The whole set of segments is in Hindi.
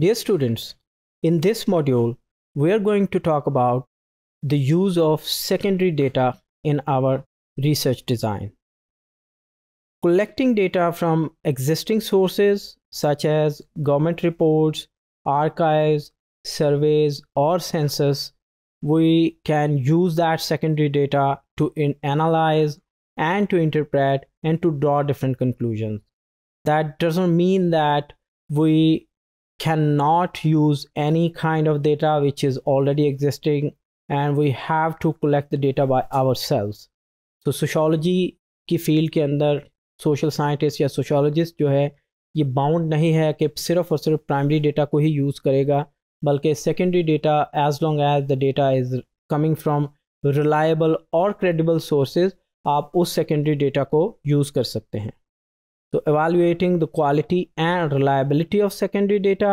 Dear students, in this module, we are going to talk about the use of secondary data in our research design. Collecting data from existing sources such as government reports, archives, surveys, or census, we can use that secondary data to analyze and to interpret and to draw different conclusions. That doesn't mean that we cannot use any kind of data which is already existing and we have to collect the data by ourselves so sociology field ke andar social scientists ya sociologists, jo hai ye bound nahi hai ki sirf primary data ko hi use karega balki secondary data as long as the data is coming from reliable or credible sources aap us secondary data ko use kar sakte hain तो evaluating the quality and reliability of secondary data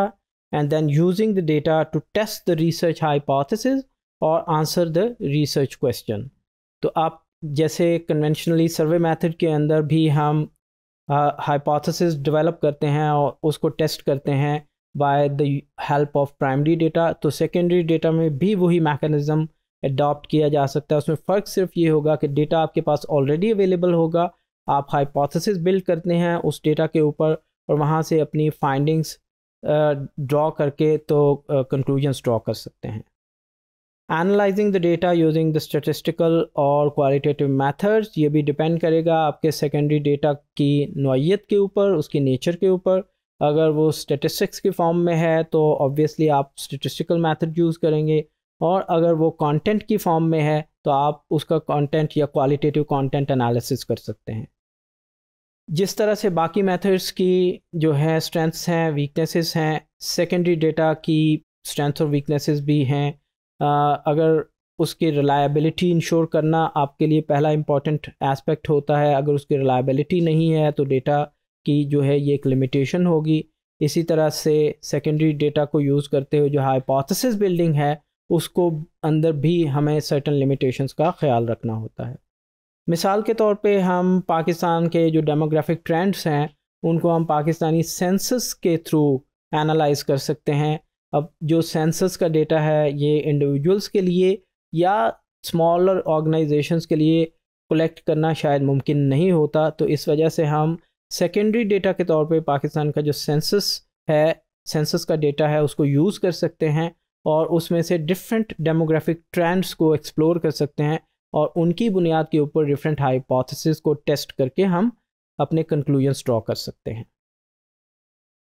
and then using the data to test the research hypothesis और आंसर द रिसर्च क्वेश्चन तो आप जैसे कन्वेंशनली सर्वे मेथड के अंदर भी हम हाइपोथेसिस uh, डेवलप करते हैं और उसको टेस्ट करते हैं by the help of primary data तो सेकेंडरी डेटा में भी वही मैकेनिज़्म अडॉप्ट किया जा सकता है उसमें फ़र्क सिर्फ ये होगा कि डेटा आपके पास ऑलरेडी अवेलेबल होगा आप हाइपोथेसिस बिल्ड करते हैं उस डेटा के ऊपर और वहाँ से अपनी फाइंडिंग्स ड्रॉ करके तो कंक्लूजन्स ड्रॉ कर सकते हैं analysing the data using the statistical और क्वालिटेटिव मेथड्स ये भी डिपेंड करेगा आपके सेकेंडरी डेटा की नोयत के ऊपर उसकी नेचर के ऊपर अगर वो स्टेटिस्टिक्स के फॉर्म में है तो ऑब्वियसली आप स्टेटिस्टिकल मैथड यूज़ करेंगे और अगर वो कॉन्टेंट की फॉर्म में है तो आप उसका कॉन्टेंट या क्वालिटेटिव कॉन्टेंट एनालिसिस कर सकते हैं जिस तरह से बाकी मेथड्स की जो है स्ट्रेंथ्स हैं वीकनेसेस हैं सेकेंडरी डेटा की स्ट्रेंथ्स और वीकनेसेस भी हैं अगर उसकी रिलायबिलिटी इंश्योर करना आपके लिए पहला इम्पॉर्टेंट एस्पेक्ट होता है अगर उसकी रिलायबिलिटी नहीं है तो डेटा की जो है ये एक लिमिटेशन होगी इसी तरह से सेकेंडरी डेटा को यूज़ करते हुए जो हाइपोथेसिस बिल्डिंग है उसको अंदर भी हमें सर्टन लिमिटेशंस का ख्याल रखना होता है मिसाल के तौर पे हम पाकिस्तान के जो डेमोग्राफिक ट्रेंड्स हैं उनको हम पाकिस्तानी सेंसस के थ्रू एनालाइज कर सकते हैं अब जो सेंसस का डेटा है ये इंडिविजुअल्स के लिए या स्मॉलर ऑर्गेनाइजेशंस के लिए कलेक्ट करना शायद मुमकिन नहीं होता तो इस वजह से हम सेकेंडरी डेटा के तौर पे पाकिस्तान का जो सेंसस है सेंसस का डेटा है उसको यूज़ कर सकते हैं और उसमें से डिफरेंट डेमोग्राफिक ट्रेंड्स को एक्सप्लोर कर सकते हैं और उनकी बुनियाद के ऊपर डिफरेंट हाइपोथेसिस को टेस्ट करके हम अपने कंक्लूजन्स ड्रॉ कर सकते हैं